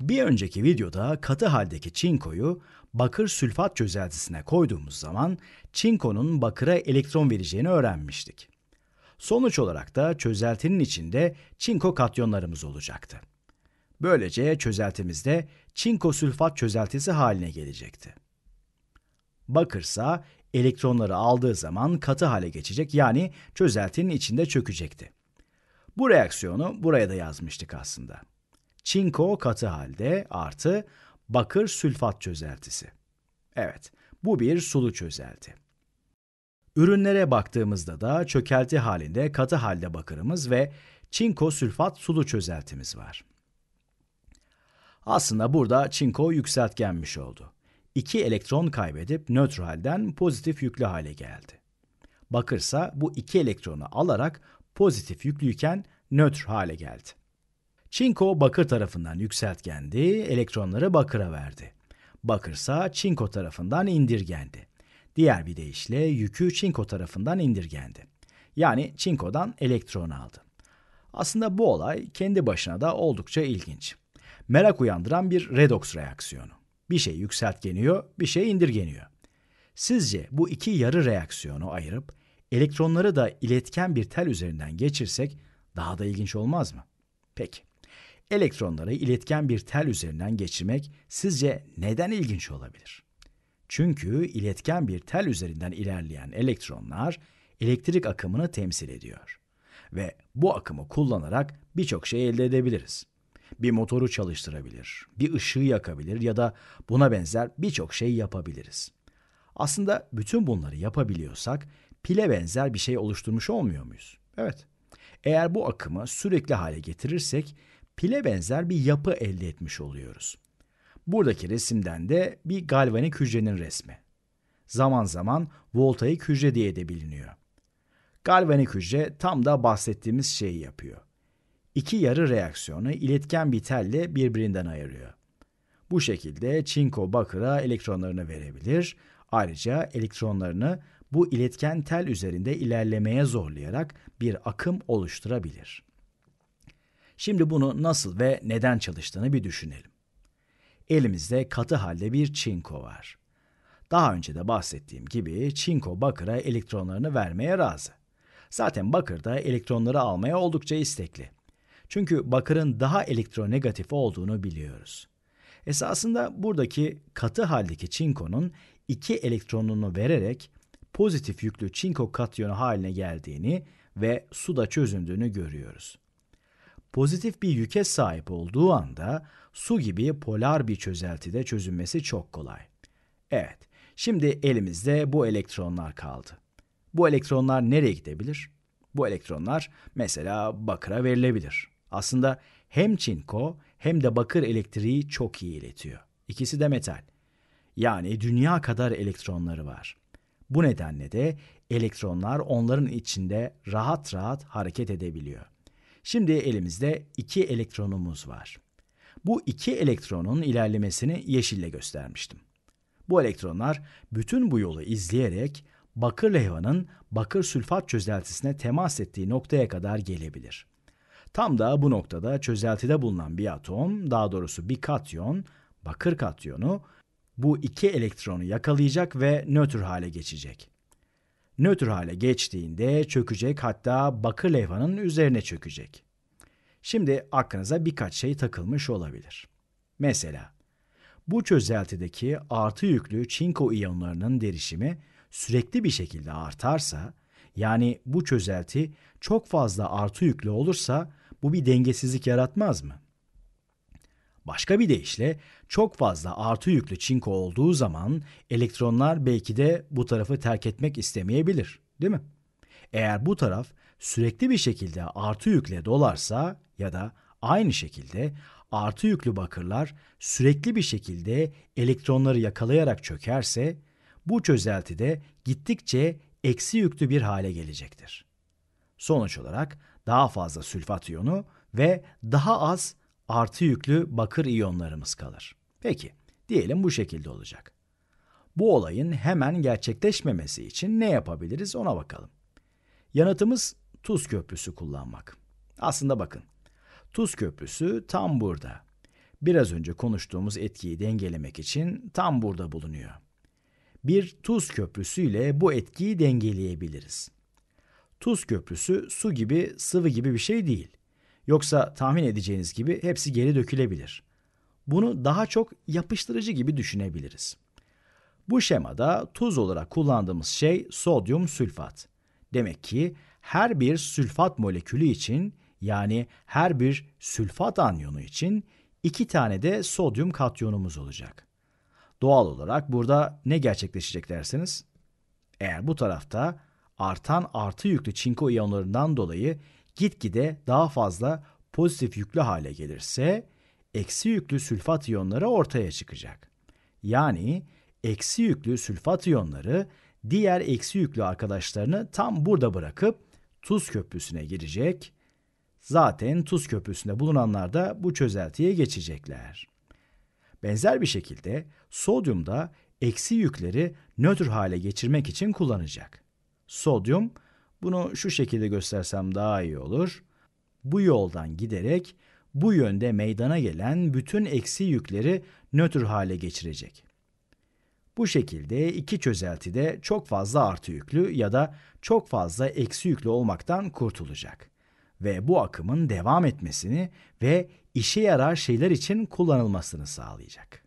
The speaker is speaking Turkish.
Bir önceki videoda katı haldeki çinkoyu bakır sülfat çözeltisine koyduğumuz zaman çinkonun bakıra elektron vereceğini öğrenmiştik. Sonuç olarak da çözeltinin içinde çinko katyonlarımız olacaktı. Böylece çözeltimizde çinko sülfat çözeltisi haline gelecekti. Bakırsa elektronları aldığı zaman katı hale geçecek yani çözeltinin içinde çökecekti. Bu reaksiyonu buraya da yazmıştık aslında çinko katı halde artı bakır sülfat çözeltisi. Evet, bu bir sulu çözelti. Ürünlere baktığımızda da çökelti halinde katı halde bakırımız ve çinko sülfat sulu çözeltimiz var. Aslında burada çinko yükseltgenmiş oldu. İki elektron kaybedip nötr halden pozitif yüklü hale geldi. Bakırsa bu iki elektronu alarak pozitif yüklüyken nötr hale geldi. Çinko bakır tarafından yükseltgendi, elektronları bakıra verdi. Bakırsa çinko tarafından indirgendi. Diğer bir deyişle yükü çinko tarafından indirgendi. Yani çinkodan elektron aldı. Aslında bu olay kendi başına da oldukça ilginç. Merak uyandıran bir redoks reaksiyonu. Bir şey yükseltgeniyor, bir şey indirgeniyor. Sizce bu iki yarı reaksiyonu ayırıp elektronları da iletken bir tel üzerinden geçirsek daha da ilginç olmaz mı? Peki. Elektronları iletken bir tel üzerinden geçirmek sizce neden ilginç olabilir? Çünkü iletken bir tel üzerinden ilerleyen elektronlar elektrik akımını temsil ediyor. Ve bu akımı kullanarak birçok şey elde edebiliriz. Bir motoru çalıştırabilir, bir ışığı yakabilir ya da buna benzer birçok şey yapabiliriz. Aslında bütün bunları yapabiliyorsak pile benzer bir şey oluşturmuş olmuyor muyuz? Evet. Eğer bu akımı sürekli hale getirirsek pile benzer bir yapı elde etmiş oluyoruz. Buradaki resimden de bir galvanik hücrenin resmi. Zaman zaman voltaik hücre diye de biliniyor. Galvanik hücre tam da bahsettiğimiz şeyi yapıyor. İki yarı reaksiyonu iletken bir telle birbirinden ayırıyor. Bu şekilde çinko bakıra elektronlarını verebilir. Ayrıca elektronlarını bu iletken tel üzerinde ilerlemeye zorlayarak bir akım oluşturabilir. Şimdi bunu nasıl ve neden çalıştığını bir düşünelim. Elimizde katı halde bir çinko var. Daha önce de bahsettiğim gibi çinko bakıra elektronlarını vermeye razı. Zaten bakır da elektronları almaya oldukça istekli. Çünkü bakırın daha elektronegatif olduğunu biliyoruz. Esasında buradaki katı haldeki çinkonun iki elektronunu vererek pozitif yüklü çinko katyonu haline geldiğini ve suda çözündüğünü görüyoruz pozitif bir yüke sahip olduğu anda su gibi polar bir çözeltide çözünmesi çok kolay. Evet, şimdi elimizde bu elektronlar kaldı. Bu elektronlar nereye gidebilir? Bu elektronlar mesela bakıra verilebilir. Aslında hem çinko hem de bakır elektriği çok iyi iletiyor. İkisi de metal. Yani dünya kadar elektronları var. Bu nedenle de elektronlar onların içinde rahat rahat hareket edebiliyor. Şimdi elimizde iki elektronumuz var. Bu iki elektronun ilerlemesini yeşille göstermiştim. Bu elektronlar bütün bu yolu izleyerek bakır levhanın bakır sülfat çözeltisine temas ettiği noktaya kadar gelebilir. Tam da bu noktada çözeltide bulunan bir atom, daha doğrusu bir katyon, bakır katyonu bu iki elektronu yakalayacak ve nötr hale geçecek nötr hale geçtiğinde çökecek hatta bakır levhanın üzerine çökecek. Şimdi aklınıza birkaç şey takılmış olabilir. Mesela bu çözeltideki artı yüklü çinko iyonlarının derişimi sürekli bir şekilde artarsa, yani bu çözelti çok fazla artı yüklü olursa bu bir dengesizlik yaratmaz mı? Başka bir deyişle çok fazla artı yüklü çinko olduğu zaman elektronlar belki de bu tarafı terk etmek istemeyebilir, değil mi? Eğer bu taraf sürekli bir şekilde artı yükle dolarsa ya da aynı şekilde artı yüklü bakırlar sürekli bir şekilde elektronları yakalayarak çökerse bu çözelti de gittikçe eksi yüklü bir hale gelecektir. Sonuç olarak daha fazla sülfat iyonu ve daha az artı yüklü bakır iyonlarımız kalır. Peki, diyelim bu şekilde olacak. Bu olayın hemen gerçekleşmemesi için ne yapabiliriz ona bakalım. Yanıtımız tuz köprüsü kullanmak. Aslında bakın, tuz köprüsü tam burada. Biraz önce konuştuğumuz etkiyi dengelemek için tam burada bulunuyor. Bir tuz köprüsüyle bu etkiyi dengeleyebiliriz. Tuz köprüsü su gibi, sıvı gibi bir şey değil. Yoksa tahmin edeceğiniz gibi hepsi geri dökülebilir. Bunu daha çok yapıştırıcı gibi düşünebiliriz. Bu şemada tuz olarak kullandığımız şey sodyum sülfat. Demek ki her bir sülfat molekülü için yani her bir sülfat anyonu için iki tane de sodyum katyonumuz olacak. Doğal olarak burada ne gerçekleşecek dersiniz? eğer bu tarafta artan artı yüklü çinko iyonlarından dolayı gitgide daha fazla pozitif yüklü hale gelirse eksi yüklü sülfat iyonları ortaya çıkacak. Yani eksi yüklü sülfat iyonları diğer eksi yüklü arkadaşlarını tam burada bırakıp tuz köprüsüne girecek. Zaten tuz köprüsünde bulunanlar da bu çözeltiye geçecekler. Benzer bir şekilde sodyum da eksi yükleri nötr hale geçirmek için kullanacak. Sodyum bunu şu şekilde göstersem daha iyi olur. Bu yoldan giderek bu yönde meydana gelen bütün eksi yükleri nötr hale geçirecek. Bu şekilde iki çözelti de çok fazla artı yüklü ya da çok fazla eksi yüklü olmaktan kurtulacak ve bu akımın devam etmesini ve işe yarar şeyler için kullanılmasını sağlayacak.